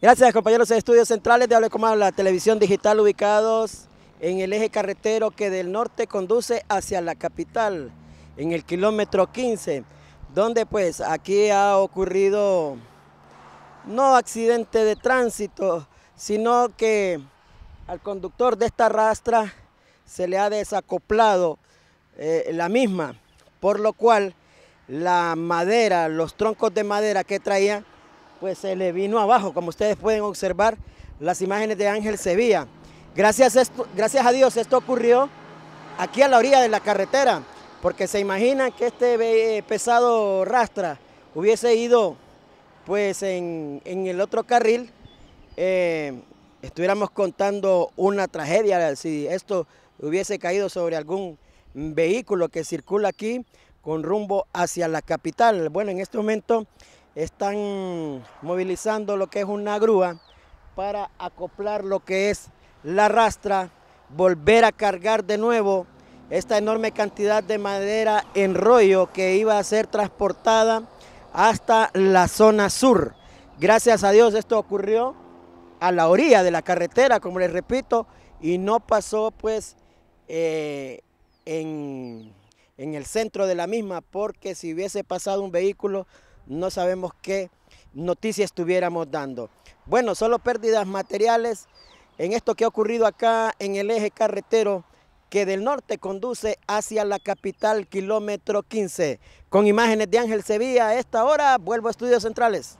Gracias compañeros de Estudios Centrales de Hable como la televisión digital ubicados en el eje carretero que del norte conduce hacia la capital, en el kilómetro 15, donde pues aquí ha ocurrido no accidente de tránsito, sino que al conductor de esta rastra se le ha desacoplado eh, la misma, por lo cual la madera, los troncos de madera que traía pues se le vino abajo, como ustedes pueden observar las imágenes de Ángel Sevilla. Gracias, gracias a Dios esto ocurrió aquí a la orilla de la carretera, porque se imagina que este eh, pesado rastra hubiese ido pues en, el otro carril, eh, estuviéramos contando una tragedia si esto hubiese caído sobre algún vehículo que circula aquí con rumbo hacia la capital. Bueno, en este momento están movilizando lo que es una grúa para acoplar lo que es la rastra, volver a cargar de nuevo esta enorme cantidad de madera en rollo que iba a ser transportada hasta la zona sur. Gracias a Dios esto ocurrió a la orilla de la carretera, como les repito, y no pasó pues eh, en, en el centro de la misma, porque si hubiese pasado un vehículo no sabemos qué noticias estuviéramos dando. Bueno, solo pérdidas materiales en esto que ha ocurrido acá en el eje carretero que del norte conduce hacia la capital, kilómetro 15. Con imágenes de Ángel Sevilla, a esta hora vuelvo a Estudios Centrales.